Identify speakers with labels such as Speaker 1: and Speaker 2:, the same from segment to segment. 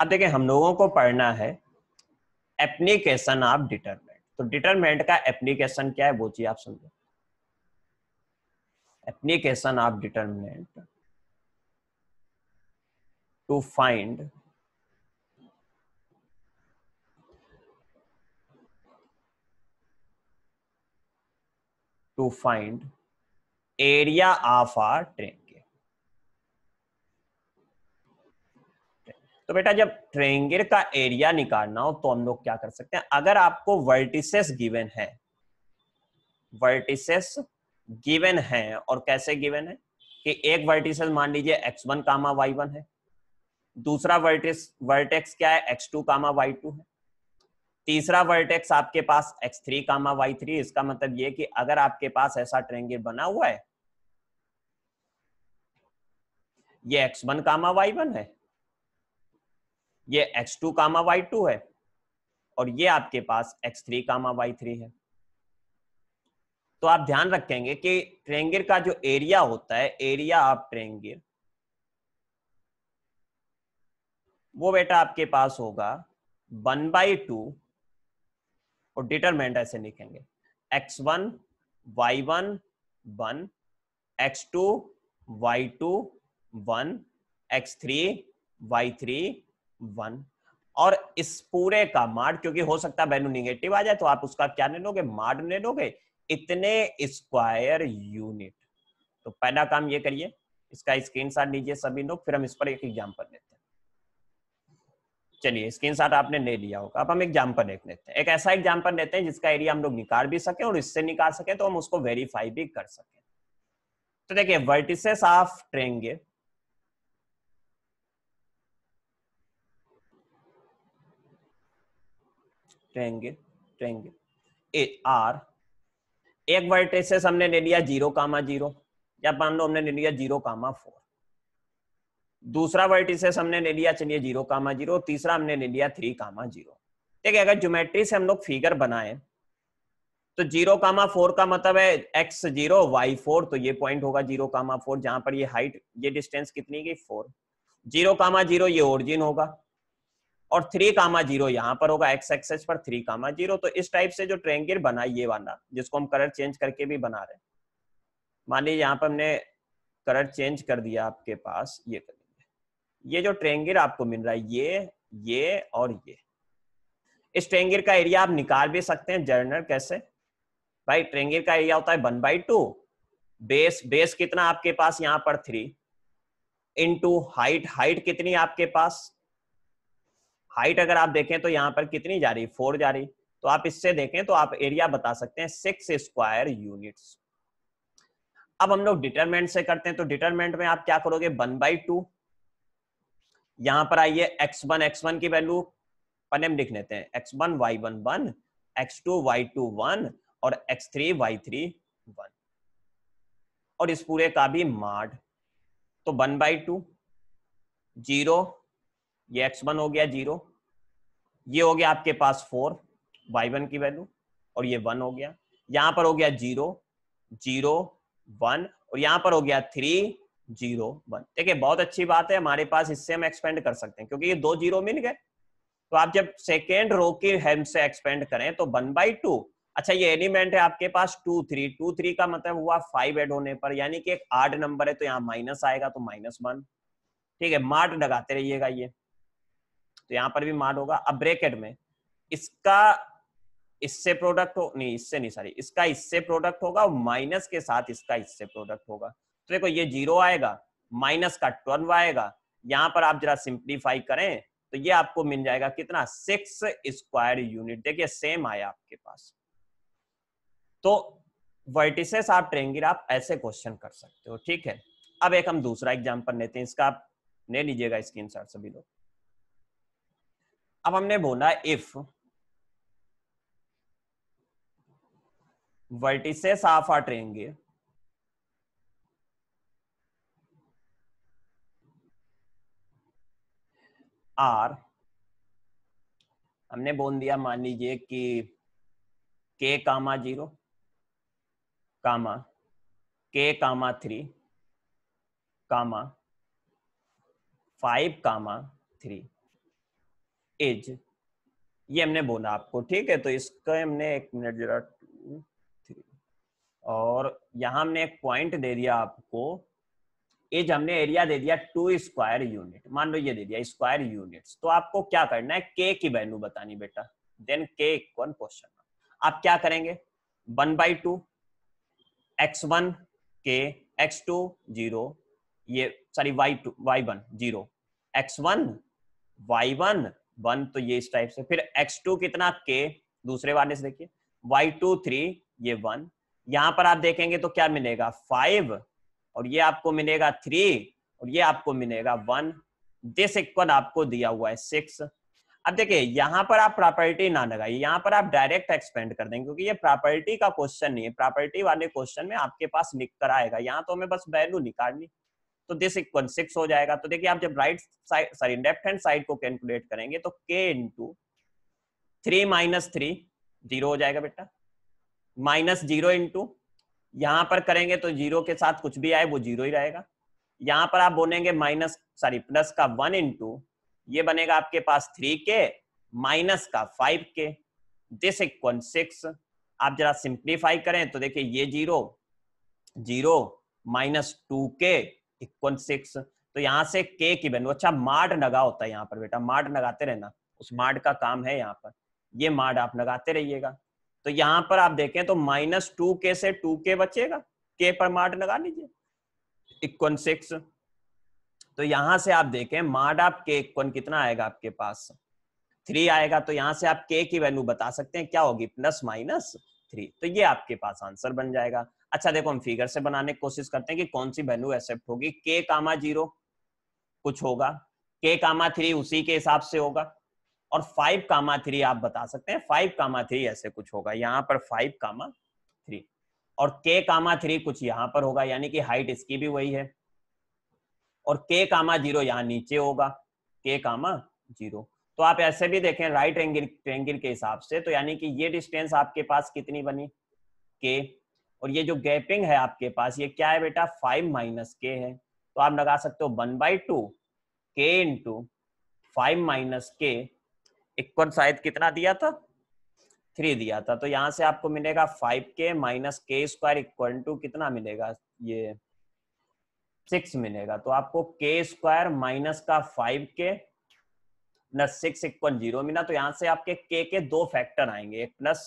Speaker 1: अब देखें हम लोगों को पढ़ना है एप्लीकेशन ऑफ डिटरमेंट तो डिटरमेंट का एप्लीकेशन क्या है वो चीज आप समझो application of determinant to find to find area of a triangle तो बेटा जब ट्रेंगिर का एरिया निकालना हो तो हम लोग क्या कर सकते हैं अगर आपको वर्टिसेस गिवन है वर्टिसेस गिवन है और कैसे गिवन है कि एक वर्टिसेस मान लीजिए X one comma Y one है दूसरा वर्टिस वर्टेक्स क्या है X two comma Y two है तीसरा वर्टेक्स आपके पास X three comma Y three इसका मतलब ये कि अगर आपके पास ऐसा ट्रेंगिर बना हुआ है ये X one comma Y one है ये X two comma Y two है और ये आपके पास X three comma Y three है तो आप ध्यान रखेंगे कि ट्रेंगिर का जो एरिया होता है एरिया ऑफ ट्रेंगिर वो बेटा आपके पास होगा वन बाई टू और डिटरमेंट ऐसे लिखेंगे X one Y one one X two Y two one X three Y three one और इस पूरे का मार्ड क्योंकि हो सकता है वैल्यू निगेटिव आ जाए तो आप उसका क्या ले लोगे मार्ड ले लोगे इतने स्क्वायर यूनिट तो पहला काम ये करिए इसका स्क्रीन शॉट लीजिए सभी लोग फिर हम इस पर एक एग्जाम्पल लेते हैं चलिए स्क्रीन शॉट आपने ले लिया होगा अब हम एग्जाम्पल देख लेते हैं एक ऐसा एग्जाम्पल लेते हैं जिसका एरिया हम लोग निकाल भी सके और इससे निकाल सके तो हम उसको वेरीफाई भी कर सके तो देखिए vertices of triangle triangle triangle are एक वर्टेसेस हमने ले लिया जीरो कामा जीरो या मान लो हमने ले लिया जीरो कामा फोर दूसरा वर्टिसेस हमने ले लिया चलिए जीरो कामा जीरो तीसरा हमने ले लिया थ्री कामा जीरो ठीक है अगर ज्योमेट्री से हम लोग फिगर बनाए तो जीरो कामा फोर का मतलब है एक्स जीरो वाई फोर तो ये पॉइंट होगा जीरो कामा फोर जहां पर ये हाइट ये डिस्टेंस कितनी गई फोर जीरो कामा जीरो ये ओरिजिन होगा और थ्री कामा जीरो यहाँ पर होगा एक्स एक्सेस पर थ्री कामा जीरो तो इस टाइप से जो ट्रेंगिर बना ये वाला जिसको हम कलर चेंज करके भी बना रहे मान लीजिए यहाँ पर हमने कलर चेंज कर दिया आपके पास ये कर दिया ये जो ट्रेंगिर आपको मिल रहा है ये ये और ये इस ट्रेंगिर का एरिया आप निकाल भी सकते हैं जर्नर कैसे भाई ट्रेंगिर का एरिया होता है one by two base base कितना आपके पास यहाँ पर थ्री इंटू हाइट हाइट कितनी आपके पास हाइट अगर आप देखें तो यहाँ पर कितनी जा रही फोर जा रही तो आप इससे देखें तो आप एरिया बता सकते हैं सिक्स स्क्वायर यूनिट्स अब हम लोग डिटरमेंट से करते हैं तो डिटरमेंट में आप क्या करोगे वन बाई टू यहां पर आइए एक्स वन एक्स वन की वैल्यू पने में लिख लेते हैं X one Y one one X two Y two one और X three Y three one और इस पूरे का भी मार्ड तो वन बाई टू जीरो ये एक्स वन हो गया जीरो ये हो गया आपके पास फोर y1 वन की वैल्यू और ये वन हो गया यहां पर हो गया जीरो जीरो वन और यहां पर हो गया थ्री जीरो वन ठीक है बहुत अच्छी बात है हमारे पास इससे हम एक्सपेंड कर सकते हैं क्योंकि ये दो जीरो मिल गए तो आप जब सेकेंड रो की हेम से एक्सपेंड करें तो वन बाई टू अच्छा ये एलिमेंट है आपके पास टू थ्री टू थ्री का मतलब हुआ फाइव एड होने पर यानी कि एक आठ नंबर है तो यहाँ माइनस आएगा तो माइनस वन ठीक है मार्ट लगाते रहिएगा ये तो यहाँ पर भी माड होगा अब ब्रेकेट में इसका इससे प्रोडक्ट हो नहीं इससे नहीं सॉरी इसका इससे प्रोडक्ट होगा और माइनस के साथ इसका इससे प्रोडक्ट होगा तो देखो ये जीरो आएगा माइनस का ट्वेल्व आएगा यहाँ पर आप जरा सिंप्लीफाई करें तो ये आपको मिल जाएगा कितना सिक्स स्क्वायर यूनिट देखिए सेम आया आपके पास तो वर्टिसेस आप ट्रेंगिर आप ऐसे क्वेश्चन कर सकते हो ठीक है अब एक हम दूसरा एग्जाम्पल लेते हैं इसका आप ले लीजिएगा स्क्रीन सभी लोग अब हमने बोला if vertices of a triangle are हमने बोल दिया मान लीजिए कि के कामा zero comma K comma three comma five comma three is ये हमने बोला आपको ठीक है तो इसका हमने एक मिनट जरा टू थ्री और यहां हमने एक पॉइंट दे दिया आपको एज हमने एरिया दे दिया टू स्क्वायर यूनिट मान लो ये दे दिया स्क्वायर यूनिट्स तो आपको क्या करना है के की वैल्यू बतानी बेटा देन के इक्वन क्वेश्चन आप क्या करेंगे one by two X one K X two zero ये sorry Y two Y one zero X one Y one one तो ये इस टाइप से फिर एक्स टू कितना के दूसरे वाले से देखिए वाई टू थ्री ये वन यहां पर आप देखेंगे तो क्या मिलेगा फाइव और ये आपको मिलेगा थ्री और ये आपको मिलेगा वन दिस इक्वल आपको दिया हुआ है सिक्स अब देखिए यहां पर आप प्रॉपर्टी ना लगाइए यहां पर आप डायरेक्ट एक्सपेंड कर देंगे क्योंकि ये प्रॉपर्टी का क्वेश्चन नहीं है प्रॉपर्टी वाले क्वेश्चन में आपके पास लिख कर आएगा यहाँ तो हमें बस वैल्यू निकालनी तो दिस इक्वल सिक्स हो जाएगा तो देखिए आप जब right side sorry left hand side को कैलकुलेट करेंगे तो K into three minus three zero हो जाएगा बेटा माइनस जीरो इंटू यहां पर करेंगे तो जीरो के साथ कुछ भी आए वो जीरो ही रहेगा यहां पर आप बोलेंगे माइनस सॉरी प्लस का वन इंटू ये बनेगा आपके पास थ्री के माइनस का five K this equal six आप जरा सिंप्लीफाई करें तो देखिए ये जीरो जीरो माइनस टू के इक्वन सिक्स तो यहाँ से के की वैल्यू अच्छा मार्ड नगा होता है यहाँ पर बेटा मार्ड नगाते रहना उस मार्ड का काम है यहाँ पर ये मार्ड आप लगाते रहिएगा तो यहाँ पर आप देखें तो माइनस टू के से टू के बचेगा के पर मार्ड लगा लीजिए इक्वन सिक्स तो यहाँ से आप देखें मार्ड आप के इक्वन कितना आएगा आपके पास थ्री आएगा तो यहाँ से आप के की वैल्यू बता सकते हैं क्या होगी प्लस माइनस थ्री तो ये आपके पास आंसर बन जाएगा अच्छा देखो हम फिगर से बनाने की कोशिश करते हैं कि कौन सी वैल्यू एक्सेप्ट होगी के कामा जीरो कुछ होगा के कामा थ्री उसी के हिसाब से होगा और फाइव कामा थ्री आप बता सकते हैं फाइव कामा थ्री ऐसे कुछ होगा यहाँ पर फाइव कामा थ्री और के कामा थ्री कुछ यहाँ पर होगा यानी कि हाइट इसकी भी वही है और के कामा जीरो यहाँ नीचे होगा के कामा जीरो तो आप ऐसे भी देखें राइट एंगल ट्रेंगल के हिसाब से तो यानी कि ये डिस्टेंस आपके पास कितनी बनी के और ये जो गैपिंग है आपके पास ये क्या है बेटा फाइव माइनस के है तो आप लगा सकते हो one by two K into five minus K equal शायद कितना दिया था थ्री दिया था तो यहाँ से आपको मिलेगा फाइव के माइनस के स्क्वायर इक्वल टू कितना मिलेगा ये सिक्स मिलेगा तो आपको के स्क्वायर माइनस का five K plus six equal zero मिला तो यहाँ से आपके के के दो फैक्टर आएंगे एक प्लस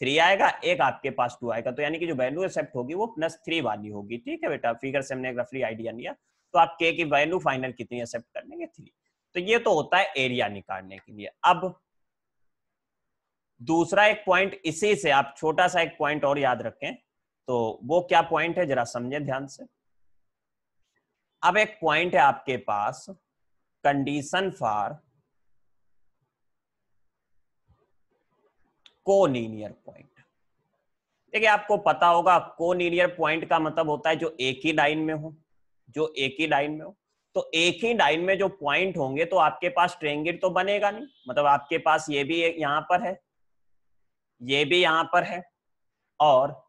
Speaker 1: थ्री आएगा एक आपके पास टू आएगा तो यानी कि जो वैल्यू एक्सेप्ट होगी वो प्लस थ्री वाली होगी ठीक है बेटा फिगर से हमने रफली आइडिया लिया तो आप के की वैल्यू फाइनल कितनी एक्सेप्ट कर लेंगे थ्री तो ये तो होता है एरिया निकालने के लिए अब दूसरा एक पॉइंट इसी से आप छोटा सा एक पॉइंट और याद रखें तो वो क्या पॉइंट है जरा समझे ध्यान से अब एक पॉइंट है आपके पास कंडीशन फॉर कोलीनियर पॉइंट देखिए आपको पता होगा कोलीनियर पॉइंट का मतलब होता है जो एक ही लाइन में हो जो एक ही लाइन में हो तो एक ही लाइन में जो पॉइंट होंगे तो आपके पास ट्रेंगिट तो बनेगा नहीं मतलब आपके पास ये भी यहां पर है ये भी यहां पर है और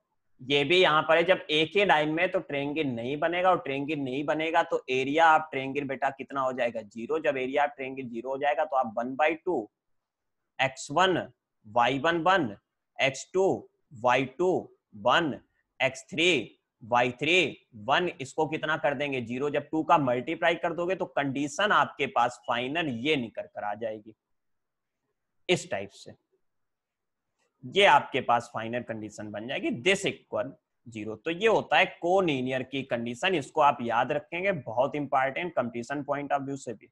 Speaker 1: ये भी यहां पर है जब एक ही लाइन में तो ट्रेंगिल नहीं बनेगा और ट्रेंगिल नहीं बनेगा तो एरिया आप ट्रेंगिल बेटा कितना हो जाएगा जीरो जब एरिया आप जीरो हो जाएगा तो आप one by two X one Y one one X two Y two one X three Y three one इसको कितना कर देंगे जीरो जब टू का मल्टीप्लाई कर दोगे तो कंडीशन आपके पास फाइनल ये निकल कर आ जाएगी इस टाइप से ये आपके पास फाइनल कंडीशन बन जाएगी दिस इक्वल जीरो तो ये होता है कोलिनियर की कंडीशन इसको आप याद रखेंगे बहुत important competition point of view से भी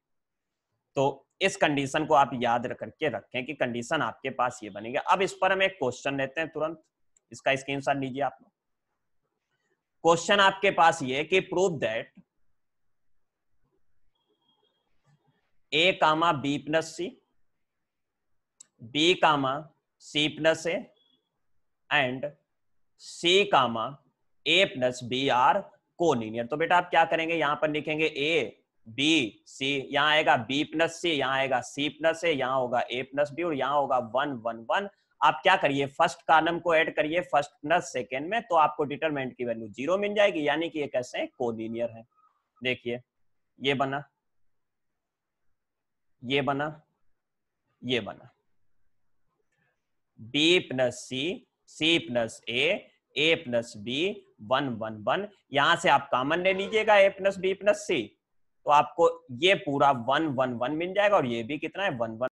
Speaker 1: तो इस कंडीशन को आप याद करके रखें कि कंडीशन आपके पास ये बनेगा अब इस पर हम एक क्वेश्चन लेते हैं तुरंत इसका स्क्रीन शॉट लीजिए आप क्वेश्चन आपके पास ये कि prove that A comma B plus C B comma C plus A and C comma A plus B are collinear तो बेटा आप क्या करेंगे यहां पर लिखेंगे ए बी सी यहाँ आएगा बी प्लस सी यहाँ आएगा सी प्लस ए यहाँ होगा ए प्लस बी और यहाँ होगा वन वन वन आप क्या करिए फर्स्ट कॉलम को ऐड करिए फर्स्ट प्लस सेकेंड में तो आपको डिटरमेंट की वैल्यू जीरो मिल जाएगी यानी कि ये कैसे है कोलिनियर है देखिए ये बना ये बना ये बना B plus C C plus A A plus B one one one यहां से आप कॉमन ले लीजिएगा A plus B plus C तो आपको ये पूरा वन वन वन मिल जाएगा और ये भी कितना है वन वन